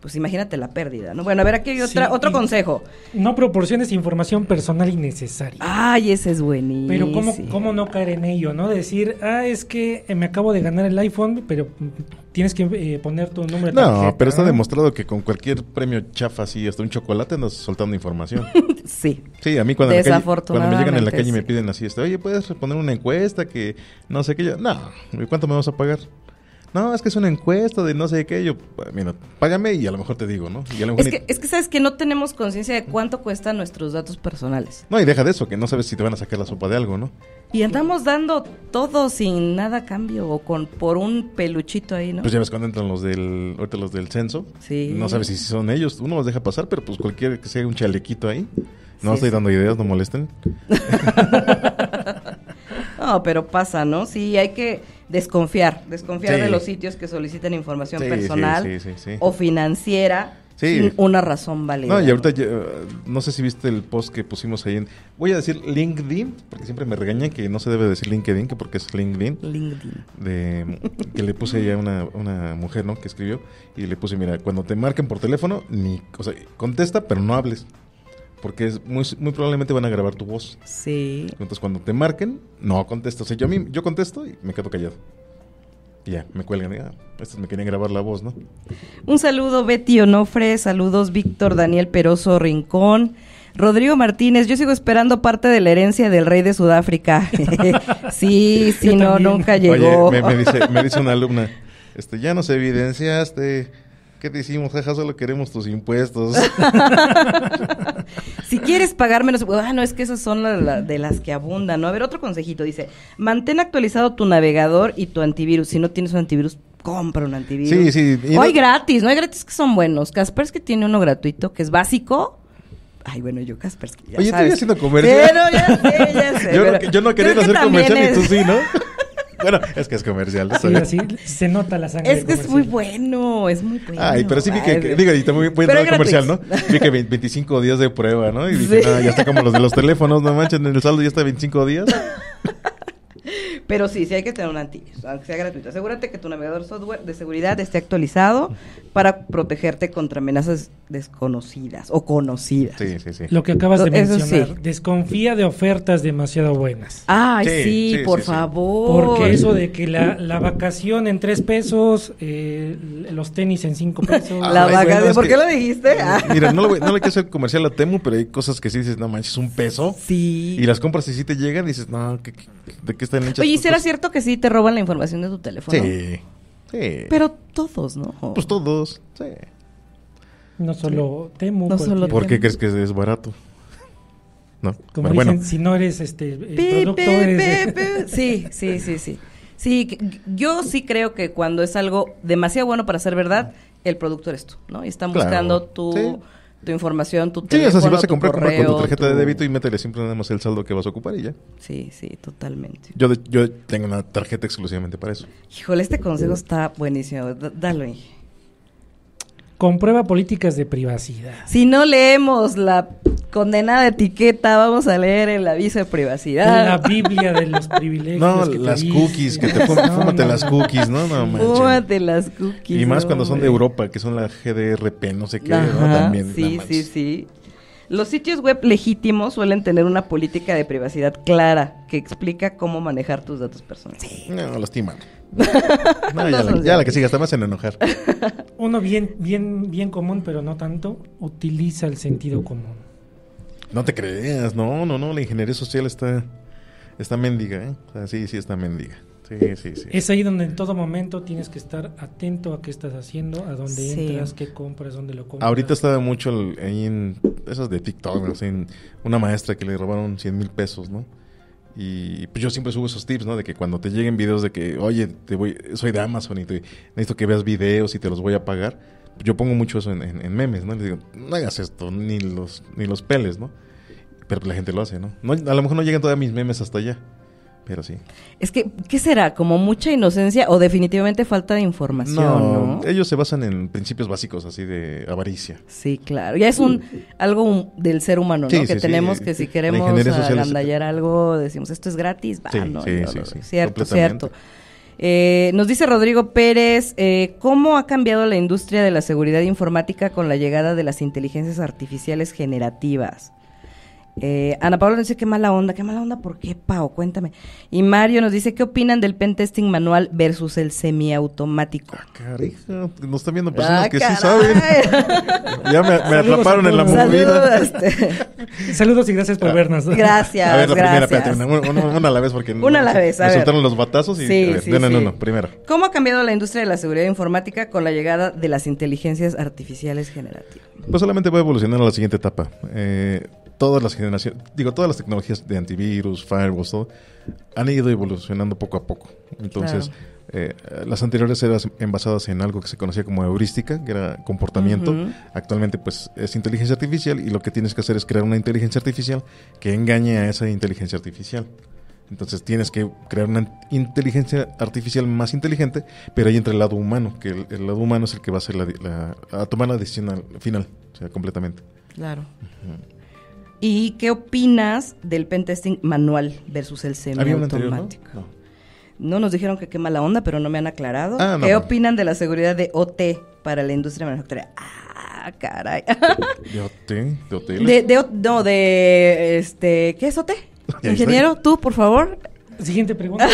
pues imagínate la pérdida, ¿no? Bueno, a ver, aquí hay otro consejo. No proporciones información personal innecesaria. Ay, ese es buenísimo. Pero ¿cómo, cómo no caer en ello, ¿no? decir, ah, es que eh, me acabo de ganar el iPhone, pero mm, tienes que eh, poner tu número No, pero está demostrado que con cualquier premio chafa así, hasta un chocolate, Andas soltando información. sí. Sí, a mí cuando, me llegan en la calle y me piden así, este, oye, ¿puedes poner una encuesta que no sé qué? Yo, no, ¿cuánto me vas a pagar? no, es que es una encuesta de no sé qué, yo, pues, mira, págame y a lo mejor te digo, ¿no? es, que, sabes que no tenemos conciencia de cuánto cuestan nuestros datos personales. No, y deja de eso, que no sabes si te van a sacar la sopa de algo, ¿no? Y andamos dando todo sin nada cambio o con por un peluchito ahí, ¿no? Pues ya ves cuando entran los del ahorita los del censo. Sí. No sabes si son ellos, uno los deja pasar, pero pues cualquier que sea un chalequito ahí. No estoy dando ideas, no molesten. no, pero pasa, ¿no? Sí, hay que desconfiar, desconfiar de los sitios que solicitan información personal o financiera. Sin una razón válida. No, y ahorita, no sé si viste el post que pusimos ahí en. Voy a decir LinkedIn, porque siempre me regañan que no se debe decir LinkedIn, que porque es LinkedIn. LinkedIn. De, que le puse ya una, una mujer, Que escribió. Y le puse, mira, cuando te marquen por teléfono, ni. O contesta, pero no hables porque es muy, muy probablemente van a grabar tu voz. Sí. Entonces cuando te marquen, no contesto. yo, yo contesto y me quedo callado. ya, me cuelgan. Ah, estos me querían grabar la voz, ¿no? Un saludo, Betty Onofre. Saludos, Víctor Daniel Peroso Rincón. Rodrigo Martínez, yo sigo esperando parte de la herencia del rey de Sudáfrica. sí, si no, nunca llegó. me, dice, una alumna, este, ya nos evidenciaste ¿Qué te hicimos? solo queremos tus impuestos. si quieres pagar menos. Ah, no, es que esas son de las que abundan, A ver, otro consejito. Dice: mantén actualizado tu navegador y tu antivirus. Si no tienes un antivirus, compra un antivirus. Sí, sí. no... hay gratis, ¿no? Hay gratis que son buenos. que tiene uno gratuito que es básico. Ay, bueno, yo Kaspersky. Ya Oye, estoy haciendo comercio Pero ya sé, ya sé. yo, no, quería hacer tú sí, ¿no? bueno, es que es comercial. Sí, se nota la sangre. Es que es muy bueno, es muy bueno. Ay, pero sí vi que, que digo, a muy buen comercial, ¿no? Vi que 25 días de prueba, ¿no? Y dije, ya está como los de los teléfonos, no manchen, en el saldo ya está 25 días. Pero sí, sí hay que tener un antivirus, aunque sea gratuito. Asegúrate que tu navegador software de seguridad esté actualizado para protegerte contra amenazas desconocidas o conocidas. Sí, sí, sí. Lo que acabas de mencionar, desconfía de ofertas demasiado buenas. Ay, sí, por favor. Porque eso de que la, vacación en tres pesos, eh, los tenis en cinco pesos. la vacación, ¿por qué lo dijiste? Eh, ah. Mira, no le, no le quiero hacer comercial a Temu, pero hay cosas que sí dices, no manches, un peso. Sí. Y las compras si sí te llegan dices, no, de qué está Oye, ¿y será cierto que sí te roban la información de tu teléfono? Sí. Sí. Pero todos, ¿no? Pues todos, sí. No solo temo. ¿Por qué crees que es barato? No. bueno. si no eres este producto eh, Sí, sí, sí, sí. Sí, yo sí creo que cuando es algo demasiado bueno para ser verdad, el producto es tú, ¿no? Y están buscando tu tu información, tu Sí, vas a comprar, con tu tarjeta de débito y métele siempre nada más el saldo que vas a ocupar y ya. Sí, sí, totalmente. Yo, tengo una tarjeta exclusivamente para eso. Híjole, este consejo está buenísimo. dalo, Inge comprueba políticas de privacidad. Si no leemos la condenada etiqueta, vamos a leer el aviso de privacidad. La Biblia de los privilegios. No, las cookies, que te fúmate las cookies, no, no, Fúmate las cookies. Y más cuando son de Europa, que son la GDRP, no sé qué, También. Sí, sí, sí. Los sitios web legítimos suelen tener una política de privacidad clara que explica cómo manejar tus datos personales. Sí. No, lastiman ya, la, que siga, está más en enojar. Uno bien, bien, bien común, pero no tanto, utiliza el sentido común. No te creas, no, no, no, la ingeniería social está, está mendiga, ¿eh? sí, sí está mendiga. Sí, sí, sí. Es ahí donde en todo momento tienes que estar atento a qué estás haciendo, a dónde entras, qué compras, dónde lo compras. Ahorita estaba mucho ahí en esas de TikTok, una maestra que le robaron 100 mil pesos, ¿no? Y pues yo siempre subo esos tips, ¿no? De que cuando te lleguen videos de que, oye, te voy, soy de Amazon y necesito que veas videos y te los voy a pagar. Yo pongo mucho eso en, memes, ¿no? Les digo, no hagas esto, ni los, ni los peles, ¿no? Pero la gente lo hace, ¿no? ¿no? A lo mejor no llegan todavía mis memes hasta allá pero sí. Es que, ¿qué será? ¿Como mucha inocencia o definitivamente falta de información? No, ellos se basan en principios básicos, así de avaricia. Sí, claro. Ya es un algo del ser humano, ¿no? que tenemos eh, que si queremos agandallar algo, decimos, esto es gratis, va, ¿no? Sí, sí, no, Cierto, cierto. Eh, nos dice Rodrigo Pérez, eh, ¿cómo ha cambiado la industria de la seguridad informática con la llegada de las inteligencias artificiales generativas? Eh, Ana Paula nos dice, qué mala onda, qué mala onda, ¿por qué, Pau? Cuéntame. Y Mario nos dice, ¿qué opinan del pen testing manual versus el semiautomático? Ah, pues, nos están viendo ah, personas que sí saben. ya me, atraparon en la movida. Este. Saludos y gracias por ah. vernos. Gracias, A ver, la primera, una, a la vez porque una a la vez, a ver. soltaron los batazos y sí, sí, uno, primero. ¿Cómo ha cambiado la industria de la seguridad informática con la llegada de las inteligencias artificiales generativas? Pues solamente va a evolucionar a la siguiente etapa. Eh, todas las generaciones, digo, todas las tecnologías de antivirus, firewalls, todo, han ido evolucionando poco a poco. Entonces, eh, las anteriores eran basadas en algo que se conocía como heurística, que era comportamiento. Actualmente, pues, es inteligencia artificial y lo que tienes que hacer es crear una inteligencia artificial que engañe a esa inteligencia artificial. Entonces tienes que crear una inteligencia artificial más inteligente, pero ahí entra el lado humano, que el, lado humano es el que va a, hacer la, a tomar la decisión final, o sea, completamente. Claro. ¿Y qué opinas del pen pentesting manual versus el semiautomático? ¿no? nos dijeron que qué mala onda, pero no me han aclarado. Ah, ¿Qué opinan de la seguridad de OT para la industria manufacturera? Ah, caray. ¿De OT? ¿De OT. no, de este, ¿qué es OT? Ingeniero, tú, por favor, Siguiente pregunta.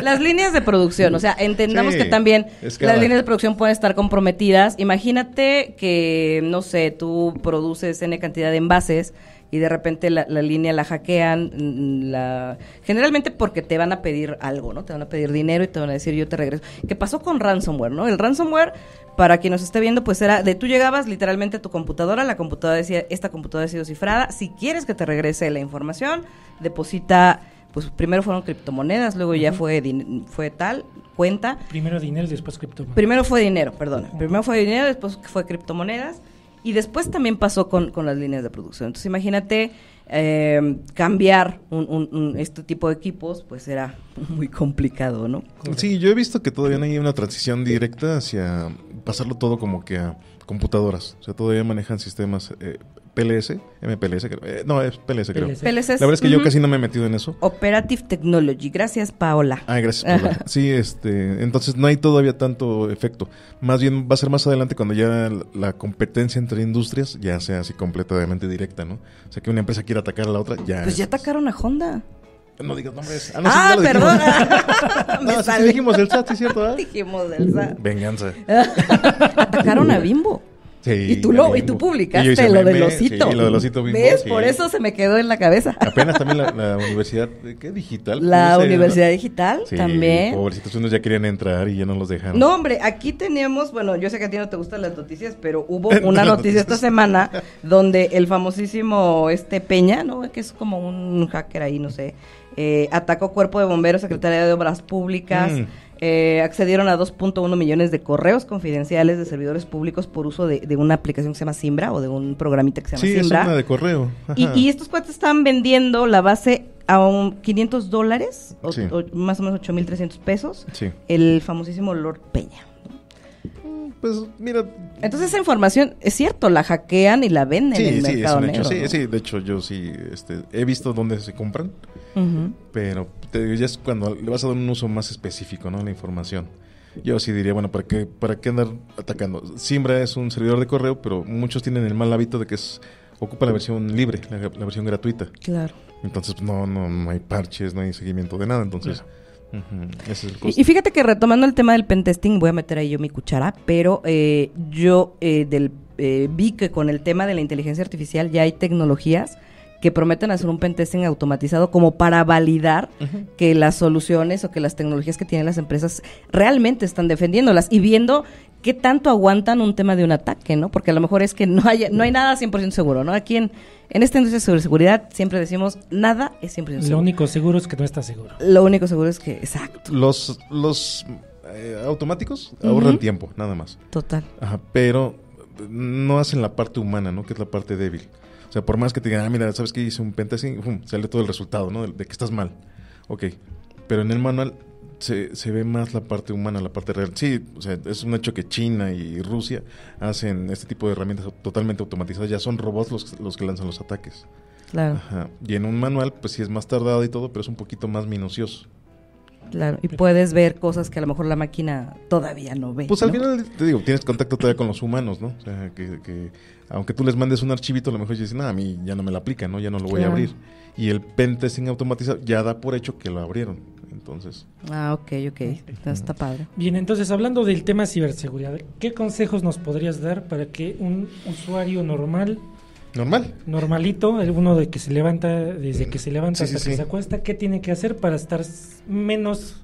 las líneas de producción, o sea, entendamos que también las líneas de producción pueden estar comprometidas. Imagínate que, no sé, tú produces N cantidad de envases y de repente la, línea la hackean, mm, la, generalmente porque te van a pedir algo, ¿no? Te van a pedir dinero y te van a decir yo te regreso. ¿Qué pasó con ransomware, no? El ransomware, para quien nos esté viendo, pues era de tú llegabas literalmente a tu computadora, la computadora decía, esta computadora ha sido cifrada, si quieres que te regrese la información, deposita pues primero fueron criptomonedas, luego ya fue, fue tal, cuenta. Primero dinero, y después criptomonedas. Primero fue dinero, perdón. Primero fue dinero, después fue criptomonedas. Y después también pasó con, las líneas de producción. Entonces imagínate eh, cambiar este tipo de equipos, pues era muy complicado, ¿no? Sí, yo he visto que todavía no hay una transición directa hacia pasarlo todo como que a computadoras. O sea, todavía manejan sistemas eh, PLS, MPLS, creo. Eh, no, es PLS, creo. La verdad es que yo casi no me he metido en eso. Operative Technology, gracias Paola. Ah, gracias Paola. sí, este, entonces no hay todavía tanto efecto. Más bien va a ser más adelante cuando ya la competencia entre industrias ya sea así completamente directa, ¿no? O sea, que una empresa quiera atacar a la otra, ya. Pues ya atacaron a Honda. No digas nombres. Ah, perdona. Ah, perdón. dijimos el SAT, es cierto? Dijimos el SAT. Venganza. Atacaron a Bimbo y tú lo, y publicaste y lo de los lo ¿Ves? Por eso se me quedó en la cabeza. Apenas también la, universidad, ¿qué? Digital. La universidad digital también. Pobrecitos unos ya querían entrar y ya no los dejaron. No, hombre, aquí tenemos, bueno, yo sé que a ti no te gustan las noticias, pero hubo una noticia esta semana donde el famosísimo este Peña, ¿no? Que es como un hacker ahí, no sé. Eh, atacó cuerpo de bomberos, Secretaría de Obras Públicas. Mm. Eh, accedieron a 2.1 millones de correos confidenciales de servidores públicos por uso de, una aplicación que se llama Simbra o de un programita que se llama Simbra. de correo. Y, estos cuates están vendiendo la base a un 500 dólares, o, más o menos 8.300 pesos, el famosísimo Lord Peña pues mira. Entonces esa información es cierto, la hackean y la venden en el mercado de hecho yo sí este, he visto dónde se compran, pero te, ya es cuando le vas a dar un uso más específico, ¿no? La información. Yo sí diría, bueno, ¿para qué, ¿para qué andar atacando? Simbra es un servidor de correo, pero muchos tienen el mal hábito de que es ocupa la versión libre, la, versión gratuita. Claro. Entonces pues, no, no, hay parches, no hay seguimiento de nada, entonces... Y, fíjate que retomando el tema del pentesting, voy a meter ahí yo mi cuchara, pero eh, yo eh, del, eh, vi que con el tema de la inteligencia artificial ya hay tecnologías que prometen hacer un pentesting automatizado como para validar que las soluciones o que las tecnologías que tienen las empresas realmente están defendiéndolas y viendo qué tanto aguantan un tema de un ataque, ¿no? Porque a lo mejor es que no hay, no hay nada 100% seguro, ¿no? Aquí en, en esta industria de seguridad siempre decimos nada es 100% seguro. Lo único seguro es que no está seguro. Lo único seguro es que, exacto. Los, los eh, automáticos ahorran tiempo, nada más. Total. Ajá, pero no hacen la parte humana, ¿no? Que es la parte débil sea, por más que te digan, ah, mira, ¿sabes qué hice un pentesting? sale todo el resultado, ¿no? De, que estás mal. Ok. Pero en el manual se, se, ve más la parte humana, la parte real. Sí, o sea, es un hecho que China y Rusia hacen este tipo de herramientas totalmente automatizadas. Ya son robots los, los que lanzan los ataques. Claro. Y en un manual, pues sí es más tardado y todo, pero es un poquito más minucioso y puedes ver cosas que a lo mejor la máquina todavía no ve. Pues al final, te digo, tienes contacto todavía con los humanos, ¿no? O sea, que, aunque tú les mandes un archivito, a lo mejor ellos dicen, ah, a mí ya no me la aplica, ¿no? Ya no lo voy a abrir. Y el pentesting automatizado ya da por hecho que lo abrieron. Entonces. Ah, ok, ok. está padre. Bien, entonces hablando del tema ciberseguridad, ¿qué consejos nos podrías dar para que un usuario normal Normal. Normalito, uno de que se levanta, desde que se levanta hasta que se acuesta, ¿qué tiene que hacer para estar menos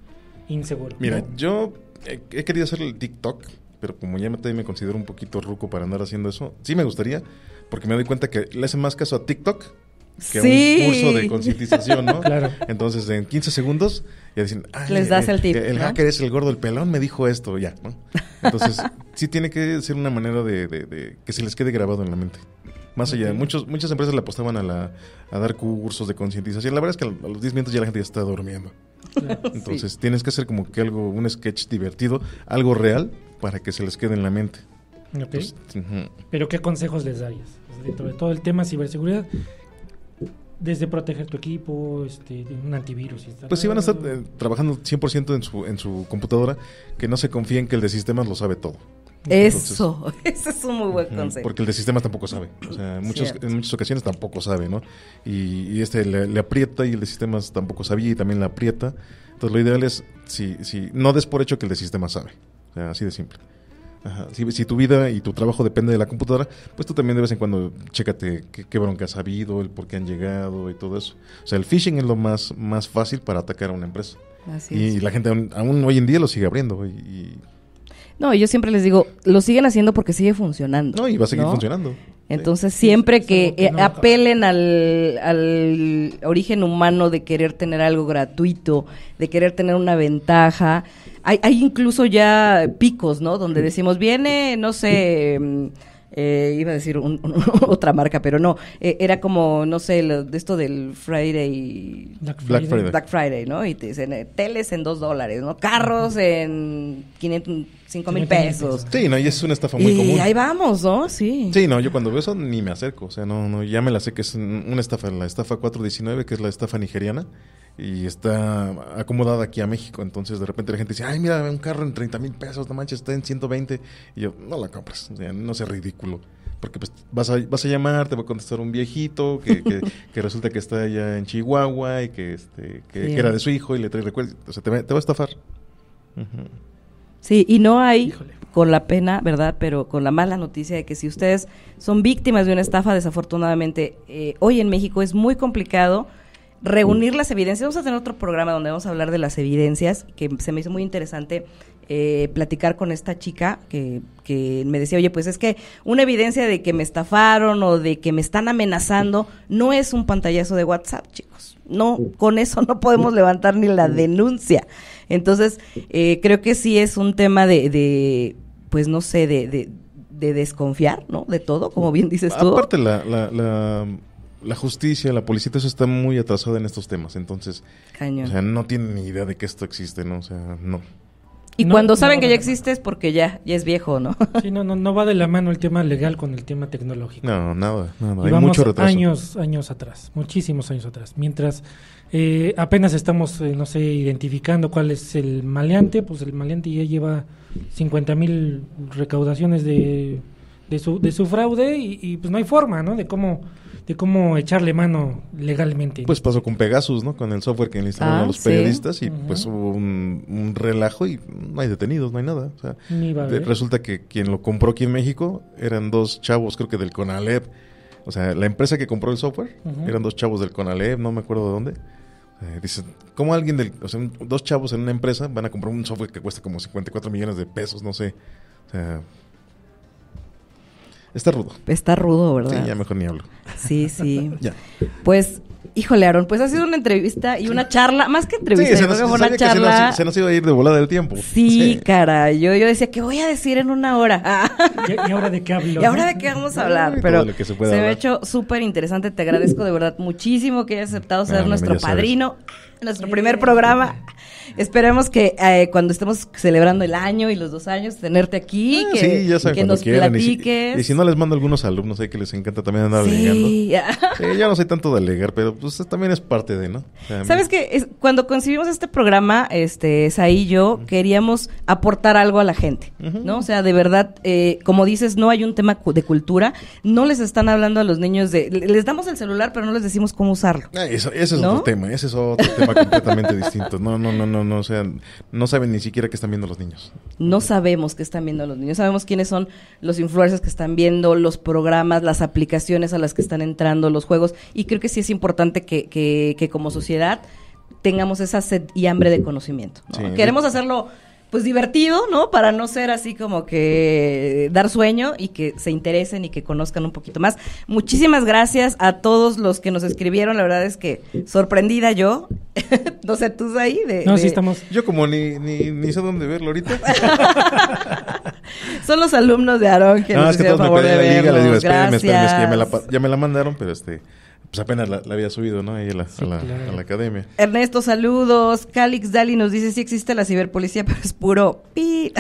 inseguro? Mira, yo he, querido hacer el TikTok, pero como ya me, me considero un poquito ruco para andar haciendo eso, sí me gustaría, porque me doy cuenta que le hacen más caso a TikTok que a un curso de concientización, ¿no? claro. Entonces, en 15 segundos, ya dicen, les das el tip. Eh, hacker es el gordo, el pelón me dijo esto, ya, ¿no? Entonces, sí tiene que ser una manera de que se les quede grabado en la mente más allá. Muchos, muchas empresas le apostaban a, la, a dar cursos de concientización. La verdad es que a los 10 minutos ya la gente ya está durmiendo. Entonces tienes que hacer como que algo, un sketch divertido, algo real, para que se les quede en la mente. Pero ¿qué consejos les darías? Dentro de todo el tema ciberseguridad, desde proteger tu equipo, este, un antivirus. Pues si van a estar eh, trabajando 100% en su, en su computadora, que no se confíen que el de sistemas lo sabe todo. Eso, ese es un muy buen consejo. Porque el de sistemas tampoco sabe. O sea, en, muchas ocasiones tampoco sabe, ¿no? Y, este le, aprieta y el de sistemas tampoco sabía y también le aprieta. Entonces, lo ideal es, si, no des por hecho que el de sistemas sabe. así de simple. Si, tu vida y tu trabajo depende de la computadora, pues tú también de vez en cuando chécate qué, bronca ha sabido el por qué han llegado y todo eso. O sea, el phishing es lo más, más fácil para atacar a una empresa. Así y la gente aún, aún, hoy en día lo sigue abriendo. Y, no, yo siempre les digo, lo siguen haciendo porque sigue funcionando. No, y va a seguir funcionando. Entonces, siempre que eh, apelen al, al, origen humano de querer tener algo gratuito, de querer tener una ventaja, hay, hay incluso ya picos, ¿no? Donde decimos, viene, no sé eh, iba a decir otra marca, pero no, eh, era como, no sé, de esto del Friday Black, Friday. Black Friday. ¿no? Y te dicen, eh, teles en dos dólares, ¿no? Carros en 5 mil pesos. Sí, no, y es una estafa muy común. Y ahí vamos, ¿no? Sí. Sí, no, yo cuando veo eso ni me acerco, o sea, no, no, ya me la sé que es una estafa, la estafa 419, que es la estafa nigeriana y está acomodada aquí a México. Entonces de repente la gente dice, ay, mira, un carro en 30 mil pesos, no manches, está en 120. Y yo, no la compras, no sea ridículo. Porque pues, vas, a, vas a llamar, te va a contestar un viejito que, resulta que está allá en Chihuahua y que, este, que, era de su hijo y le trae recuerdos. te, va, a estafar. Sí, y no hay... con la pena, ¿verdad? Pero con la mala noticia de que si ustedes son víctimas de una estafa, desafortunadamente, eh, hoy en México es muy complicado reunir las evidencias. Vamos a tener otro programa donde vamos a hablar de las evidencias, que se me hizo muy interesante eh, platicar con esta chica que, que, me decía, oye, pues es que una evidencia de que me estafaron o de que me están amenazando no es un pantallazo de WhatsApp, chicos. No, con eso no podemos levantar ni la denuncia. Entonces, eh, creo que sí es un tema de, pues no sé, de, de, desconfiar, ¿no? De todo, como bien dices tú. Aparte, la, la la justicia, la policía, eso está muy atrasada en estos temas. Entonces, o sea, no tienen ni idea de que esto existe, ¿no? O sea, no. Y cuando saben que ya existe es porque ya, ya es viejo, ¿no? Sí, no, no, va de la mano el tema legal con el tema tecnológico. No, nada, nada. Hay mucho retraso. años, años atrás, muchísimos años atrás. Mientras eh, apenas estamos, eh, no sé, identificando cuál es el maleante, pues el maleante ya lleva 50 mil recaudaciones de, de, su, fraude y pues no hay forma, ¿no? De cómo de cómo echarle mano legalmente. Pues pasó con Pegasus, ¿no? Con el software que le instalaron ah, a los periodistas y pues hubo un, relajo y no hay detenidos, no hay nada. O sea, resulta que quien lo compró aquí en México eran dos chavos, creo que del Conalep. O sea, la empresa que compró el software eran dos chavos del Conalep, no me acuerdo de dónde. Eh, dicen, ¿cómo alguien del... O sea, dos chavos en una empresa van a comprar un software que cuesta como 54 millones de pesos, no sé. O sea, Está rudo. Está rudo, ¿verdad? Sí, ya mejor ni hablo. Sí, sí. ya. Pues, híjole, Aaron, pues ha sido una entrevista y una charla, más que entrevista, sí, se nos, una charla. Se se nos, iba a ir de volada el tiempo. Sí, caray. Yo, yo decía, ¿qué voy a decir en una hora? ¿Y, ahora de qué hablo? ¿Y ahora de qué vamos a ah, hablar? Pero se, se me ha hecho súper interesante. Te agradezco de verdad muchísimo que hayas aceptado ser ah, nuestro padrino, nuestro primer programa. Esperemos que eh, cuando estemos celebrando el año y los dos años, tenerte aquí, ah, que, nos platiques. Y si, no les mando algunos alumnos, que les encanta también andar sí. alegando. Sí, no soy tanto de alegar, pero pues también es parte de, ¿no? Sabes que cuando concibimos este programa, este, Saí y yo, queríamos aportar algo a la gente, ¿no? O sea, de verdad, eh, como dices, no hay un tema de cultura, no les están hablando a los niños de, les damos el celular, pero no les decimos cómo usarlo. Ah, ese es otro tema, ese es otro tema completamente distinto. No, no, no, no no, no saben ni siquiera qué están viendo los niños. No sabemos qué están viendo los niños, sabemos quiénes son los influencers que están viendo, los programas, las aplicaciones a las que están entrando, los juegos, y creo que sí es importante que, que, que como sociedad tengamos esa sed y hambre de conocimiento. Queremos hacerlo pues divertido, ¿no? Para no ser así como que dar sueño y que se interesen y que conozcan un poquito más. Muchísimas gracias a todos los que nos escribieron, la verdad es que sorprendida yo. no sé, tú ahí de... No, sí estamos. Yo como ni, ni, ni sé dónde verlo ahorita. Son los alumnos de Aarón que nos es que todos favor de la espérenme, ya me la mandaron, pero este pues apenas la, había subido, ¿no? Ahí a la, a, la academia. Ernesto, saludos. Calix Dali nos dice, si existe la ciberpolicía, pero es puro pi.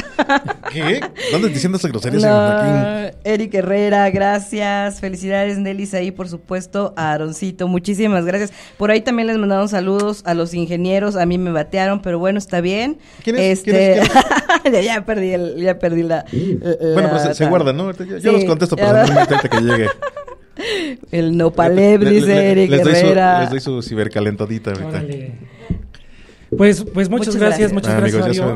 ¿Qué? ¿Dónde diciendo esas groserías? Erick Eric Herrera, gracias. Felicidades, Nelly, ahí, por supuesto, a Aaroncito. Muchísimas gracias. Por ahí también les mandaron saludos a los ingenieros. A mí me batearon, pero bueno, está bien. ¿Quién es? Este... ya, perdí el, ya perdí la, eh, eh, Bueno, pero pues, se, guarda, ¿no? Yo, los contesto para pues, hasta que llegue. El le, dice Eric les Doy su, les cibercalentadita Pues, pues muchas, gracias, muchas ah, gracias, a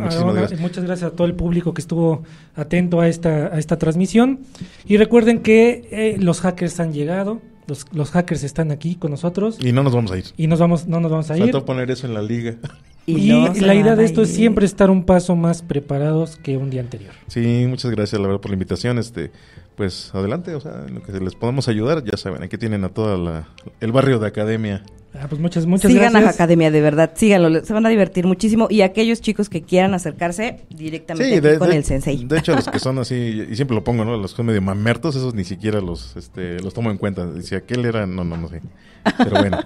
muchas gracias a todo el público que estuvo atento a esta, a esta transmisión. Y recuerden que eh, los hackers han llegado, los, los hackers están aquí con nosotros. Y no nos vamos a ir. Y nos vamos, no nos vamos a ir. poner eso en la liga. Y, la idea de esto es siempre estar un paso más preparados que un día anterior. Sí, muchas gracias, la verdad, por la invitación. Este, pues adelante, o sea, lo que les podemos ayudar, ya saben, aquí tienen a toda el barrio de academia. Ah, pues muchas, muchas Sigan gracias. a Academia, de verdad, síganlo, se van a divertir muchísimo. Y aquellos chicos que quieran acercarse directamente con el sensei. De hecho, los que son así, y siempre lo pongo, ¿no? Los que son medio mamertos, esos ni siquiera los, este, los tomo en cuenta. Si aquel era, no, no, no sé. Pero bueno.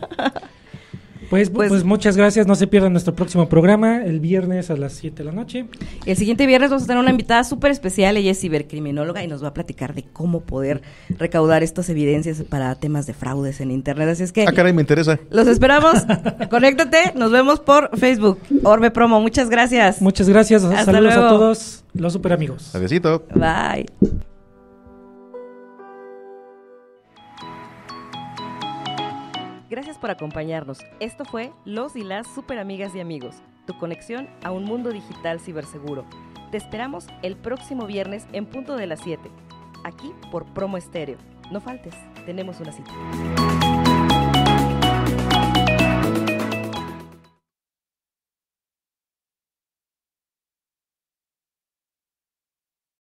Pues, pues, pues, muchas gracias. No se pierdan nuestro próximo programa el viernes a las 7 de la noche. El siguiente viernes vamos a tener una invitada súper especial. Ella es cibercriminóloga y nos va a platicar de cómo poder recaudar estas evidencias para temas de fraudes en Internet. Así es que. Ah, caray, me interesa. Los esperamos. Conéctate. Nos vemos por Facebook. Orbe Promo. Muchas gracias. Muchas gracias. Saludos a todos los super amigos. Adiósito. Bye. por acompañarnos. Esto fue Los y las Superamigas y Amigos, tu conexión a un mundo digital ciberseguro. Te esperamos el próximo viernes en punto de las 7, aquí por Promo Estéreo. No faltes, tenemos una cita.